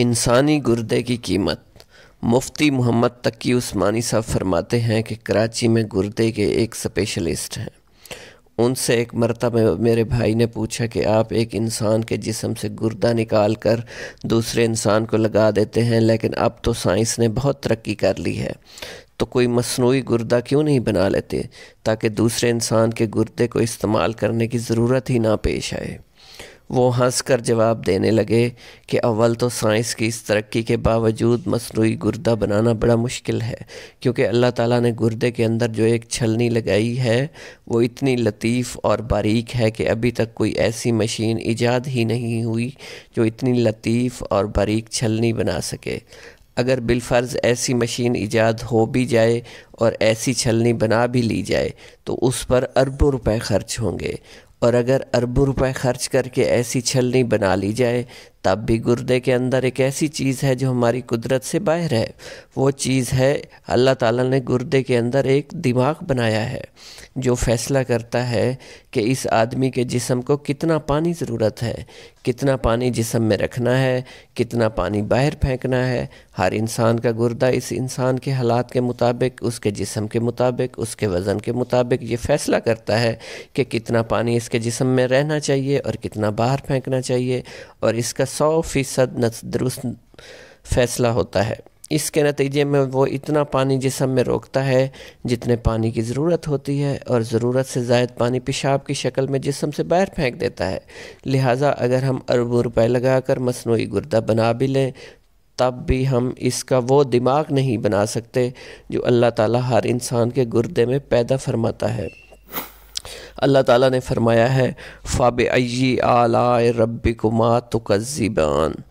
इंसानी गुर्दे की कीमत मुफ्ती मोहम्मद तकी उस्मानी साहब फरमाते हैं कि कराची में गुर्दे के एक स्पेशलिस्ट हैं उनसे एक मरतब मेरे भाई ने पूछा कि आप एक इंसान के जिसम से गुर्दा निकाल कर दूसरे इंसान को लगा देते हैं लेकिन अब तो साइंस ने बहुत तरक्की कर ली है तो कोई मसनू गुर्दा क्यों नहीं बना लेते ताकि दूसरे इंसान के गुर्दे को इस्तेमाल करने की ज़रूरत ही ना पेश आए वो हंस कर जवाब देने लगे कि अव्वल तो साइंस की इस तरक्की के बावजूद मसनू गुर्दा बनाना बड़ा मुश्किल है क्योंकि अल्लाह ताला ने गुर्दे के अंदर जो एक छलनी लगाई है वो इतनी लतीफ़ और बारीक है कि अभी तक कोई ऐसी मशीन ईजाद ही नहीं हुई जो इतनी लतीफ़ और बारीक छलनी बना सके अगर बिलफ़र्ज़ ऐसी मशीन ईजाद हो भी जाए और ऐसी छलनी बना भी ली जाए तो उस पर अरबों रुपए खर्च होंगे और अगर अरबों रुपए खर्च करके ऐसी छलनी बना ली जाए तब भी गुर्दे के अंदर एक ऐसी चीज़ है जो हमारी कुदरत से बाहर है वो चीज़ है अल्लाह ताला ने गुर्दे के अंदर एक दिमाग बनाया है जो फैसला करता है कि इस आदमी के जिसम को कितना पानी ज़रूरत है कितना पानी जिसम में रखना है कितना पानी बाहर फेंकना है हर इंसान का गुर्दा इस इंसान के हालात के मुताबिक उसके जिसम के मुताबिक उसके वज़न के मुताबिक ये फ़ैसला करता है कि कितना पानी इसके जिसम में रहना चाहिए और कितना बाहर फेंकना चाहिए और इसका सौ फीसद दुरुस्त फैसला होता है इसके नतीजे में वो इतना पानी जिसम में रोकता है जितने पानी की ज़रूरत होती है और ज़रूरत से ज़ायद पानी पेशाब की शक्ल में जिसम से बाहर फेंक देता है लिहाजा अगर हम अरबों रुपए लगा कर मसनू गुर्दा बना भी लें तब भी हम इसका वो दिमाग नहीं बना सकते जो अल्लाह ताला हर इंसान के गुर्दे में पैदा फरमाता है अल्लाह ताला ने फरमाया है फ़ाब अय्य आला रब कुमा तो